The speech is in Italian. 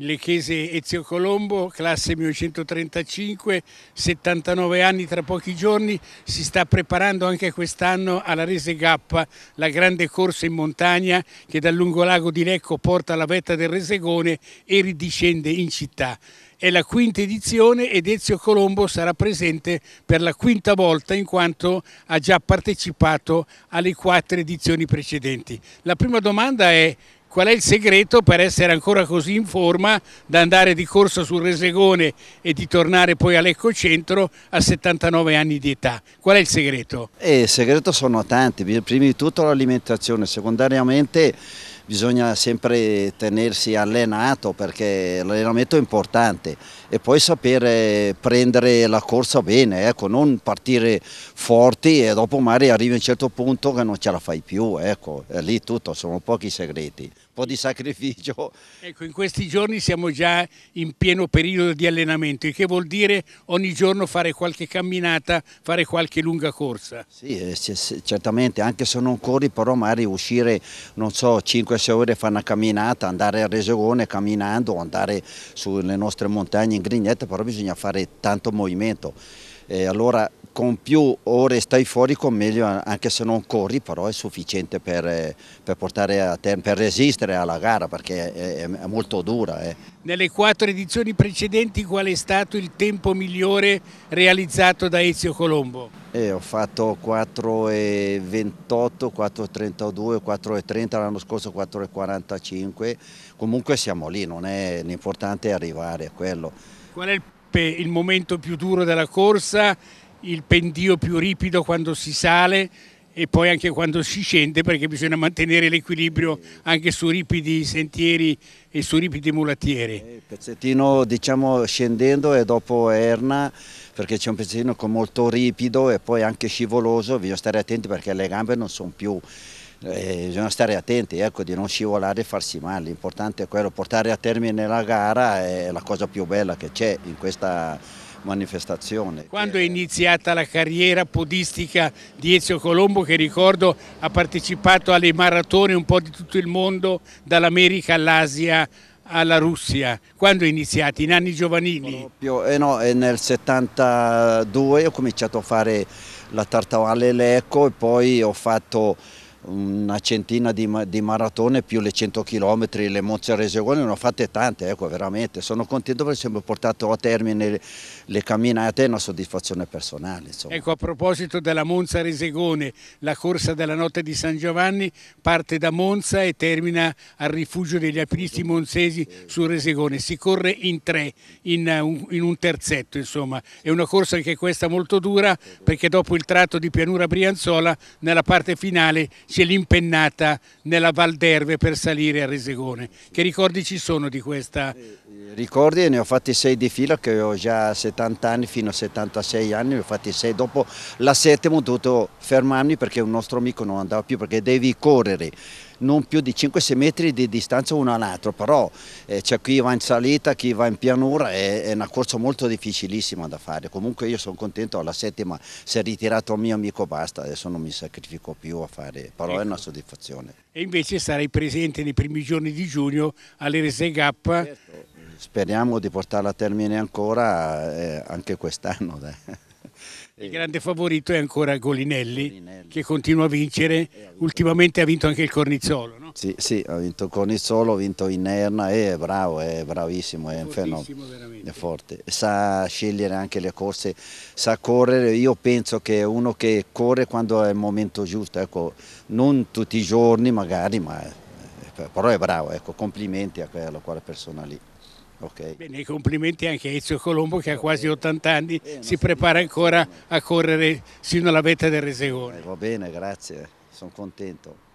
le chiese Ezio Colombo, classe 1935, 79 anni tra pochi giorni, si sta preparando anche quest'anno alla Rese Gappa, la grande corsa in montagna che dal lungolago di Lecco porta alla vetta del Resegone e ridiscende in città. È la quinta edizione ed Ezio Colombo sarà presente per la quinta volta in quanto ha già partecipato alle quattro edizioni precedenti. La prima domanda è qual è il segreto per essere ancora così in forma da andare di corsa sul Resegone e di tornare poi a Centro a 79 anni di età? Qual è il segreto? Eh, il segreto sono tanti, prima di tutto l'alimentazione, secondariamente bisogna sempre tenersi allenato perché l'allenamento è importante e poi sapere prendere la corsa bene, ecco, non partire forti e dopo magari arrivi a un certo punto che non ce la fai più, ecco, lì tutto, sono pochi segreti po' di sacrificio. Ecco, in questi giorni siamo già in pieno periodo di allenamento, il che vuol dire ogni giorno fare qualche camminata, fare qualche lunga corsa. Sì, eh, certamente, anche se non corri, però magari uscire, non so, 5-6 ore fare una camminata, andare a Resegone camminando, andare sulle nostre montagne in Grignette, però bisogna fare tanto movimento. E allora con più ore stai fuori con meglio, anche se non corri, però è sufficiente per, eh, per portare a tempo, per resistere alla gara perché è, è molto dura. Eh. Nelle quattro edizioni precedenti qual è stato il tempo migliore realizzato da Ezio Colombo? Eh, ho fatto 4,28, 4,32, 4,30, l'anno scorso 4,45, comunque siamo lì, non è l'importante è arrivare a quello. Qual è il, il momento più duro della corsa il pendio più ripido quando si sale e poi anche quando si scende perché bisogna mantenere l'equilibrio anche su ripidi sentieri e su ripidi mulattieri. Eh, il pezzettino diciamo scendendo e dopo Erna perché c'è un pezzettino molto ripido e poi anche scivoloso, bisogna stare attenti perché le gambe non sono più eh, bisogna stare attenti ecco, di non scivolare e farsi male, l'importante è quello, portare a termine la gara è la cosa più bella che c'è in questa manifestazione. Quando è eh, iniziata la carriera podistica di Ezio Colombo che ricordo ha partecipato alle maratone un po' di tutto il mondo dall'America all'Asia alla Russia, quando è iniziato? In anni giovanili? Proprio, eh no, nel 72 ho cominciato a fare la tartavale Leco e poi ho fatto una centina di, di, maratone più le 100 km, le Monza Resegone, ne ho fatte tante, ecco, veramente. Sono contento perché sempre portato a termine le, le camminate è una soddisfazione personale. Insomma. Ecco, a proposito della Monza Resegone, la corsa della notte di San Giovanni parte da Monza e termina al rifugio degli alpinisti monzesi sul Resegone. Si corre in tre, in un, in un terzetto, insomma. È una corsa anche questa molto dura perché dopo il tratto di pianura Brianzola, nella parte finale c'è l'impennata nella Val d'Erve per salire a Resegone. Che ricordi ci sono di questa? Eh, eh, ricordi, ne ho fatti sei di fila che ho già 70 anni, fino a 76 anni, ne ho fatti sei. Dopo la settima ho dovuto fermarmi perché un nostro amico non andava più perché devi correre non più di 5-6 metri di distanza uno all'altro, però eh, c'è chi va in salita, chi va in pianura, è, è, una corsa molto difficilissima da fare. Comunque io sono contento, alla settima si è ritirato il mio amico, basta, adesso non mi sacrifico più a fare, però ecco. è una ecco. soddisfazione. E invece sarai presente nei primi giorni di giugno all'Erese Gap. Certo. Speriamo di portarla a termine ancora eh, anche quest'anno. Il eh. grande favorito è ancora Golinelli, Golinelli. che continua a vincere, ha ultimamente ha vinto anche il Cornizzolo. No? Sì, sì, ha vinto il Cornizzolo, ha vinto Inerna e è bravo, è bravissimo, è, un fenomeno, è forte, sa scegliere anche le corse, sa correre, io penso che è uno che corre quando è il momento giusto, ecco, non tutti i giorni magari, ma, eh, però è bravo, ecco, complimenti a quella persona lì. Okay. Bene, complimenti anche a Ezio Colombo che ha quasi 80 anni eh, si prepara ancora a correre sino alla vetta del Resegone. Eh, va bene, grazie, sono contento.